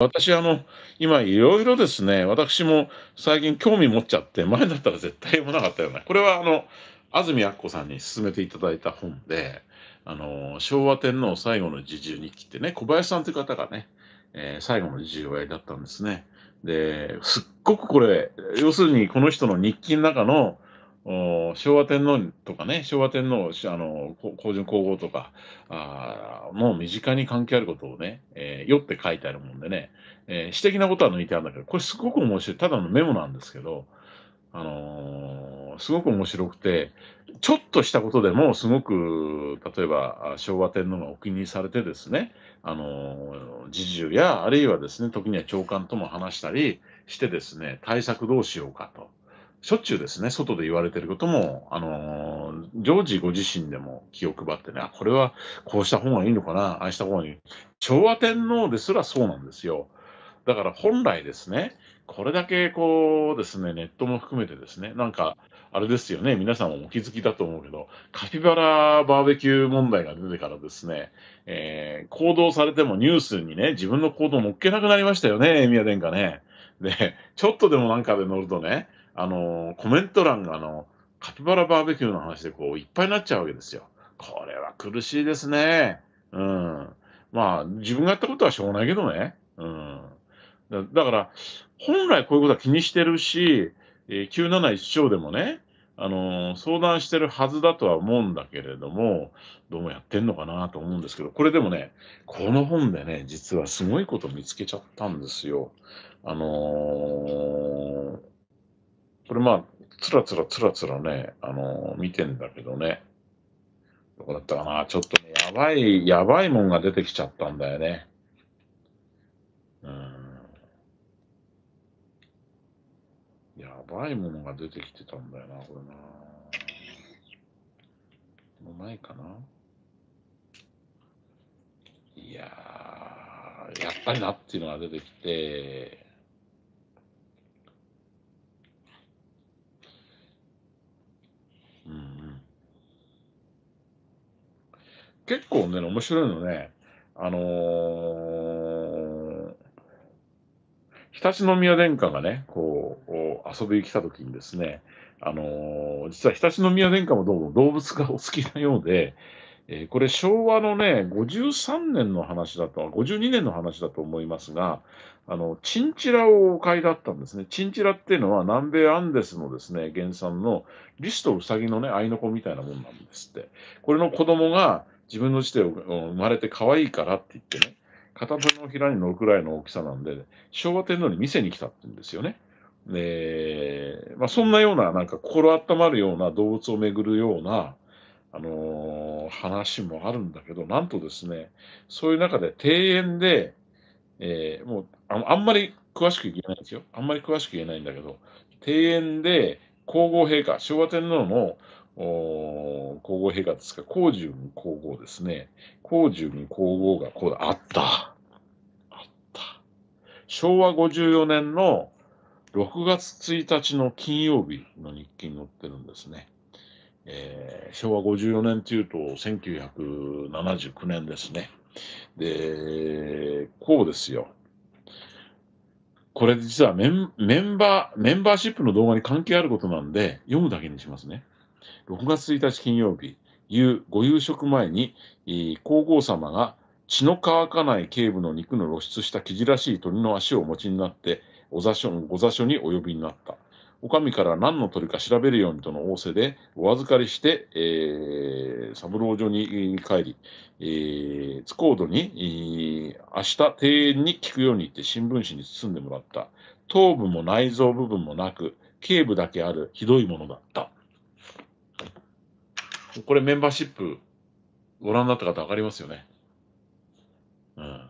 私、あの、今、いろいろですね、私も最近興味持っちゃって、前だったら絶対読まなかったような、これは、あの、安住明子さんに勧めていただいた本で、あの、昭和天皇最後の侍従日記ってね、小林さんという方がね、えー、最後の侍従をやりだったんですね。で、すっごくこれ、要するにこの人の日記の中の、昭和天皇とかね、昭和天皇、あの皇順皇后とかあう身近に関係あることをね、えー、よって書いてあるもんでね、えー、私的なことは抜いてあるんだけど、これすごく面白い、ただのメモなんですけど、あのー、すごく面白くて、ちょっとしたことでもすごく、例えば昭和天皇がお気に入りされてですね、あのー、侍従や、あるいはですね、時には長官とも話したりしてですね、対策どうしようかと。しょっちゅうですね、外で言われてることも、あのー、常時ご自身でも気を配ってね、これはこうした方がいいのかな、ああした方がいい。昭和天皇ですらそうなんですよ。だから本来ですね、これだけこうですね、ネットも含めてですね、なんか、あれですよね、皆さんもお気づきだと思うけど、カピバラバーベキュー問題が出てからですね、えー、行動されてもニュースにね、自分の行動を乗っけなくなりましたよね、宮殿下ね。で、ちょっとでもなんかで乗るとね、あの、コメント欄があの、カピバラバーベキューの話でこう、いっぱいになっちゃうわけですよ。これは苦しいですね。うん。まあ、自分がやったことはしょうがないけどね。うん。だだから、本来こういうことは気にしてるし、えー、971章でもね、あのー、相談してるはずだとは思うんだけれども、どうもやってんのかなと思うんですけど、これでもね、この本でね、実はすごいこと見つけちゃったんですよ。あのーこれまあ、つらつらつらつらね、あのー、見てんだけどね。どこだったかなちょっとね、やばい、やばいもんが出てきちゃったんだよね。うん。やばいものが出てきてたんだよな、これな。もうないかないやー、やっぱりなっていうのが出てきて、構ね、面白いのね、あのー、常陸宮殿下がね、こう、遊びに来た時にですね、あのー、実は常陸宮殿下もどうも動物がお好きなようで、えー、これ昭和のね、53年の話だと、52年の話だと思いますが、あの、チンチラをお買いだったんですね。チンチラっていうのは南米アンデスのですね、原産のリスとウサギのね、アイノコみたいなもんなんですって。これの子供が、自分の字で生まれて可愛いからって言ってね、片手のひらに乗るくらいの大きさなんで、昭和天皇に見せに来たって言うんですよね。えーまあ、そんなような、なんか心温まるような動物をめぐるような、あのー、話もあるんだけど、なんとですね、そういう中で庭園で、えー、もうああんまり詳しく言えないんですよ。あんまり詳しく言えないんだけど、庭園で皇后陛下、昭和天皇のお皇后陛下ですか、皇獣皇后ですね。皇獣に皇后がこうだ。あった。あった。昭和54年の6月1日の金曜日の日記に載ってるんですね。えー、昭和54年というと1979年ですね。で、こうですよ。これ実はメンメンバー、メンバーシップの動画に関係あることなんで、読むだけにしますね。6月1日金曜日、夕ご夕食前に、皇后さまが血の乾かない頸部の肉の露出した生地らしい鳥の足をお持ちになって、お座所ご座所にお呼びになった。お上から何の鳥か調べるようにとの仰せで、お預かりして、えー、三郎所に帰り、えー、津高度に、えー、明日庭園に聞くように言って新聞紙に包んでもらった。頭部も内臓部分もなく、頸部だけあるひどいものだった。これメンバーシップご覧になった方わかりますよね。うん。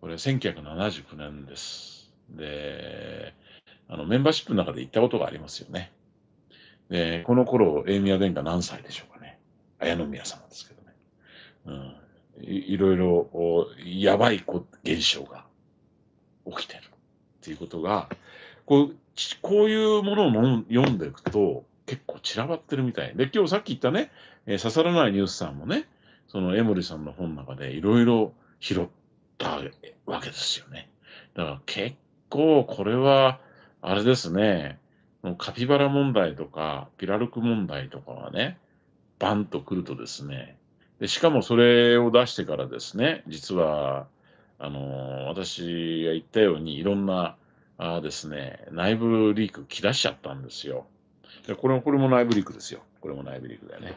これ1979年です。で、あのメンバーシップの中で行ったことがありますよね。で、この頃、エミア殿下何歳でしょうかね。綾宮様ですけどね。うん。いいろいろ、やばい現象が起きてるっていうことが、こうこういうものを読んでいくと、結構散らばってるみたい。で、今日さっき言ったね、えー、刺さらないニュースさんもね、その江森さんの本の中でいろいろ拾ったわけですよね。だから結構これは、あれですね、カピバラ問題とか、ピラルク問題とかはね、バンと来るとですね、でしかもそれを出してからですね、実は、あの私が言ったように、いろんな、あですね、内部リーク切らしちゃったんですよ。これも、これも内部陸ですよ。これも内部陸だよね。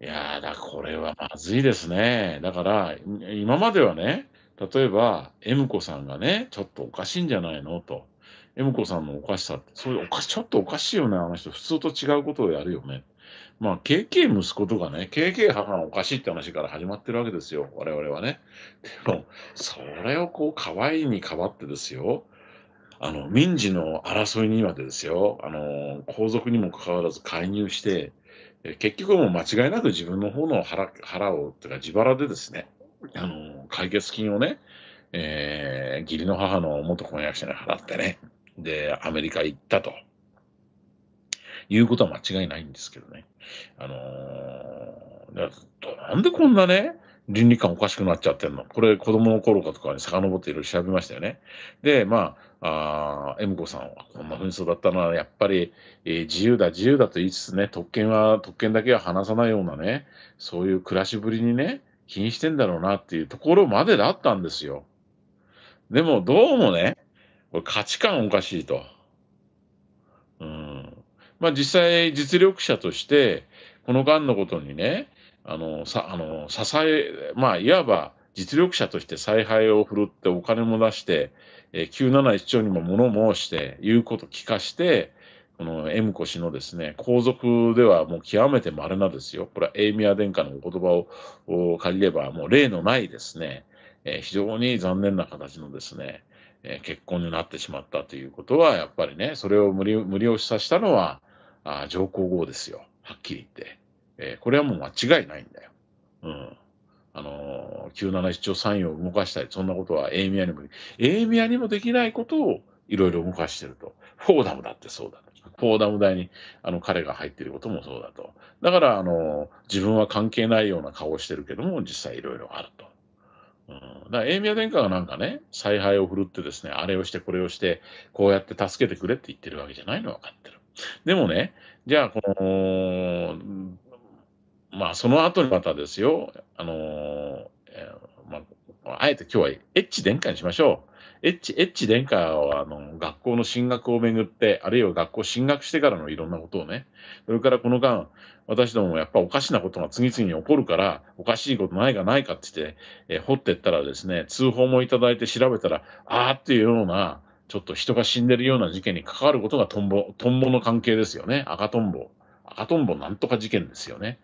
いやー、だこれはまずいですね。だから、今まではね、例えば、エム子さんがね、ちょっとおかしいんじゃないのと。エム子さんのおかしさって、そういうおかちょっとおかしいよね、あの人。普通と違うことをやるよね。まあ、KK 息子とかね、KK 母がおかしいって話から始まってるわけですよ、我々はね。でも、それをこう、可愛いに変わってですよ。あの、民事の争いにまでですよ、あの、皇族にもかかわらず介入して、結局もう間違いなく自分の方の腹腹を、とか自腹でですね、あの、解決金をね、えー、義理の母の元婚約者に払ってね、で、アメリカ行ったと。いうことは間違いないんですけどね。あのー、なんでこんなね、倫理観おかしくなっちゃってるの。これ、子供の頃かとかに遡っていろいろ調べましたよね。で、まあ、あ M 子さんはこんな紛争だったのは、やっぱり、えー、自由だ、自由だと言いつつね、特権は、特権だけは離さないようなね、そういう暮らしぶりにね、気にしてんだろうなっていうところまでだったんですよ。でも、どうもね、これ価値観おかしいと。うん。まあ実際、実力者として、この間のことにね、あの、さ、あの、支え、まあ、いわば実力者として采配を振るってお金も出して、えー、971兆にも物申して、言うこと聞かして、この M 子氏のですね、皇族ではもう極めて稀なですよ。これはエイミア殿下のお言葉を借りれば、もう例のないですね、えー、非常に残念な形のですね、えー、結婚になってしまったということは、やっぱりね、それを無理無理押しさせたのは、あ上皇后ですよ。はっきり言って。えー、これはもう間違いないんだよ。うん。あのー、97 1丁3位を動かしたり、そんなことはエイミアにも、エイミアにもできないことをいろいろ動かしてると。フォーダムだってそうだフォーダム大にあの彼が入っていることもそうだと。だから、あのー、自分は関係ないような顔をしてるけども、実際いろいろあると。うん、だから、エイミア殿下がなんかね、采配を振るってですね、あれをしてこれをして、こうやって助けてくれって言ってるわけじゃないのは分かってる。でもね、じゃあ、この、まあ、その後にまたですよ、あのー、えー、まあ、あえて今日はエッチ殿下にしましょう。エッチ、エッチ殿下は、あの、学校の進学をめぐって、あるいは学校進学してからのいろんなことをね、それからこの間、私どももやっぱおかしなことが次々に起こるから、おかしいことないかないかって言って、えー、掘ってったらですね、通報もいただいて調べたら、あーっていうような、ちょっと人が死んでるような事件に関わることがトンボ、トンボの関係ですよね。赤トンボ。赤トンボなんとか事件ですよね。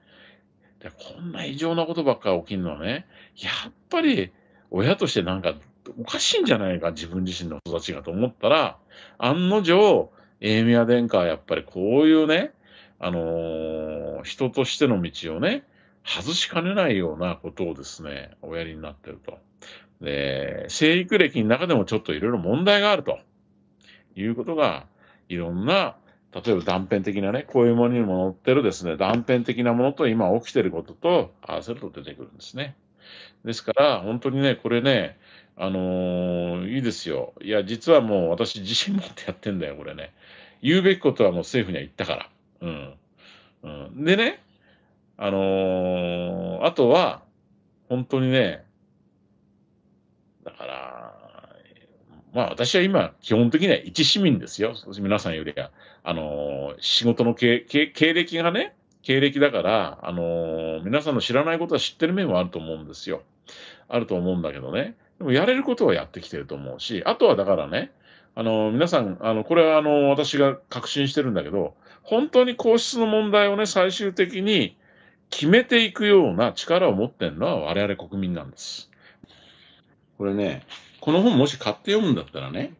で、こんな異常なことばっかり起きるのはね、やっぱり親としてなんかおかしいんじゃないか、自分自身の育ちがと思ったら、案の定、エーミア殿下はやっぱりこういうね、あのー、人としての道をね、外しかねないようなことをですね、おやりになってると。で、生育歴の中でもちょっといろいろ問題があるということが、いろんな例えば断片的なね、こういうものにも載ってるですね、断片的なものと今起きてることと合わせると出てくるんですね。ですから、本当にね、これね、あのー、いいですよ。いや、実はもう私自信持ってやってんだよ、これね。言うべきことはもう政府には言ったから。うん。うん、でね、あのー、あとは、本当にね、まあ私は今、基本的には一市民ですよ。皆さんよりは。あの、仕事の経歴がね、経歴だから、あの、皆さんの知らないことは知ってる面はあると思うんですよ。あると思うんだけどね。でもやれることはやってきてると思うし、あとはだからね、あの、皆さん、あの、これはあの、私が確信してるんだけど、本当に皇室の問題をね、最終的に決めていくような力を持ってるのは我々国民なんです。これね、この本もし買って読むんだったらね、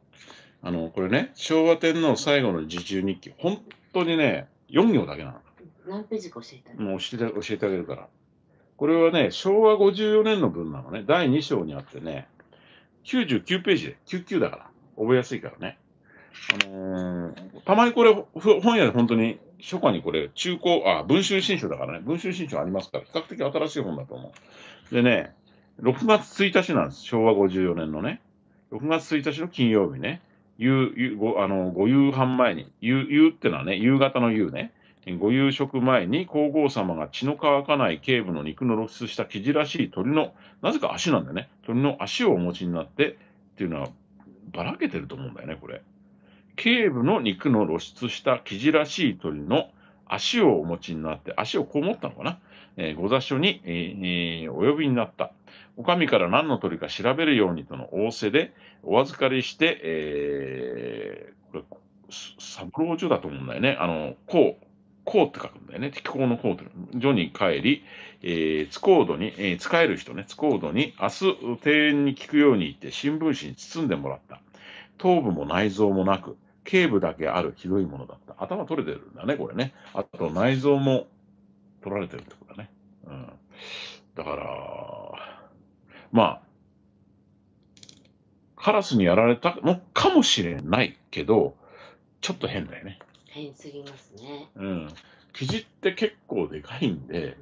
あの、これね、昭和天皇最後の自重日記、本当にね、4行だけなの。何ページか教えてあげる。もう教えて教えてあげるから。これはね、昭和54年の文なのね、第2章にあってね、99ページで、99だから、覚えやすいからね。あのー、たまにこれ、本屋で本当に、初夏にこれ、中古、あ、文春新書だからね、文春新書ありますから、比較的新しい本だと思う。でね、6月1日なんです。昭和54年のね。6月1日の金曜日ね。夕、夕、ご、あの、ご夕飯前に、夕、夕ってのはね、夕方の夕ね。ご夕食前に皇后様が血の乾かない頸部の肉の露出した生地らしい鳥の、なぜか足なんだよね。鳥の足をお持ちになって、っていうのは、ばらけてると思うんだよね、これ。頸部の肉の露出した生地らしい鳥の足をお持ちになって、足をこう持ったのかな。えー、ご座所に、えー、お呼びになった。お上から何の鳥か調べるようにとの仰せで、お預かりして、えー、これ、三郎所だと思うんだよね。あの、こう、こうって書くんだよね。気候のこうって。所に帰り、えー、こうどに、えー、使える人ね、こうどに、明日、庭園に聞くように行って、新聞紙に包んでもらった。頭部も内臓もなく、頸部だけあるひどいものだった。頭取れてるんだね、これね。あと内臓も取られてるってことだね。うん。だから、まあ、カラスにやられたのかもしれないけど、ちょっと変だよね。変すぎますね。うん。キジって結構でかいんで、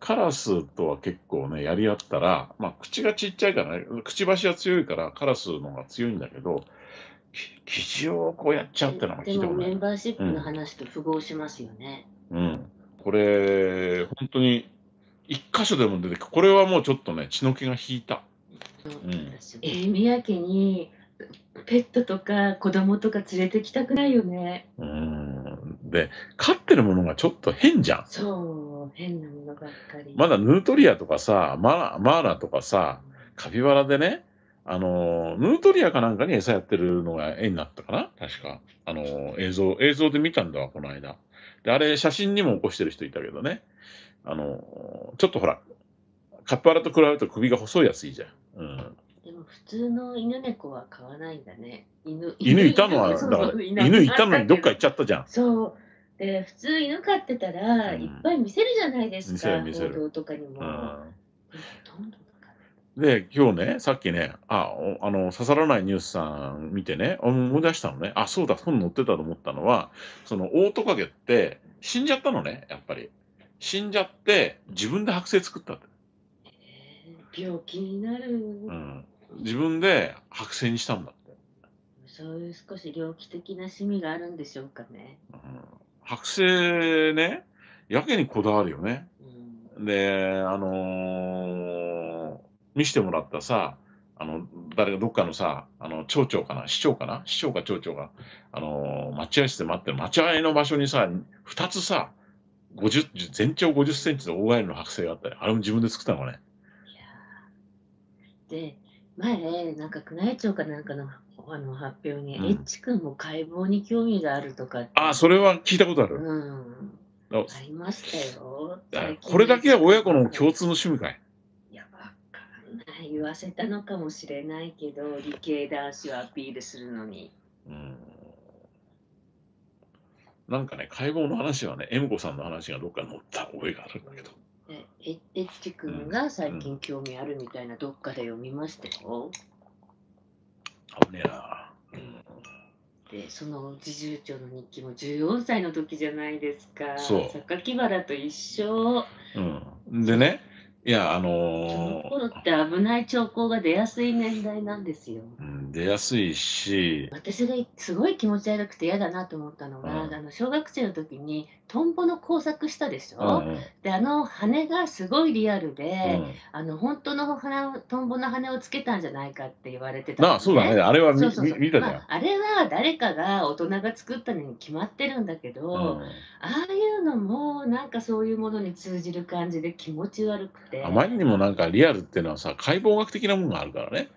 カラスとは結構ね、やり合ったら、まあ、口がちっちゃいからね、くちばしは強いから、カラスの方が強いんだけど、キジをこうやっちゃうってのは聞いたこない。でもメンバーシップの話と符合しますよね。うん、うん、これ、本当に一箇所でも出てこれはもうちょっとね血の気が引いた、うん、え宮家にペットとか子供とか連れてきたくないよねうんで飼ってるものがちょっと変じゃんそう変なものばっかりまだヌートリアとかさマーマーラとかさカピバラでねあのヌートリアかなんかに餌やってるのが絵になったかな確かあの映像映像で見たんだわこの間であれ写真にも起こしてる人いたけどねあの、ちょっとほら、カッパラと比べると首が細いやついいじゃん。うん。でも普通の犬猫は飼わないんだね。犬犬いたのは、だから犬いたのにどっか行っちゃったじゃん。そう。で普通犬飼ってたら、いっぱい見せるじゃないですか。うん、見せる見せる。とかにも。うん、で、今日ね、さっきね、あ、あの、刺さらないニュースさん見てね、思い出したのね、あ、そうだ、本載ってたと思ったのは、その、オオトカゲって死んじゃったのね、やっぱり。死んじゃって自分で剥製作ったって。病気になる、うん、自分で剥製にしたんだってそういう少し猟奇的な趣味があるんでしょうかね、うん、製ねやけにこだわるよね、うん、であのー、見せてもらったさあの誰かどっかのさあの町長かな市長かな市長か町長が、あのー、待合室で待ってる待合の場所にさ2つさ全長50センチの大ガエルの剥製があったあれも自分で作ったのかね。で、前、なんか宮内庁かなんかのあの発表に、エッチ君も解剖に興味があるとかああ、それは聞いたことある。うん。ありましたよ。これだけは親子の共通の趣味かい。いや、わかんない。言わせたのかもしれないけど、理系男子をアピールするのに。うん。なんかね、解剖の話はね、エムコさんの話がどっか載った覚えがあるんだけど。え、えっちくんが最近興味あるみたいなどっかで読みましたよ。危ねえな。うん、で、その侍従長の日記も14歳の時じゃないですか。そう。榊原と一緒。うん。でね、いや、あのー、その頃って危ない兆候が出やすい年代なんですよ。うん出やすいし私がすごい気持ち悪くて嫌だなと思ったのが、うん、あの小学生の時にトンボの工作したでしょ、うんであの羽がすごいリアルで、うん、あの本当の羽トンボの羽をつけたんじゃないかって言われてた、ね、あそうだねあれは見見たじゃん、まあ、あれは誰かが大人が作ったのに決まってるんだけど、うん、ああいうのもなんかそういうものに通じる感じで気持ち悪くてあまりにもなんかリアルっていうのはさ解剖学的なものがあるからね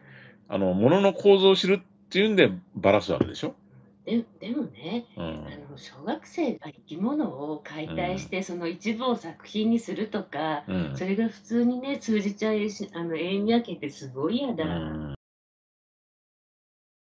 あの、ものの構造を知るっていうんで、バラすわけでしょででもね、うん、あの小学生が生き物を解体して、うん、その一部を作品にするとか、うん、それが普通にね通じちゃうあの永遠にけってすごい嫌だ、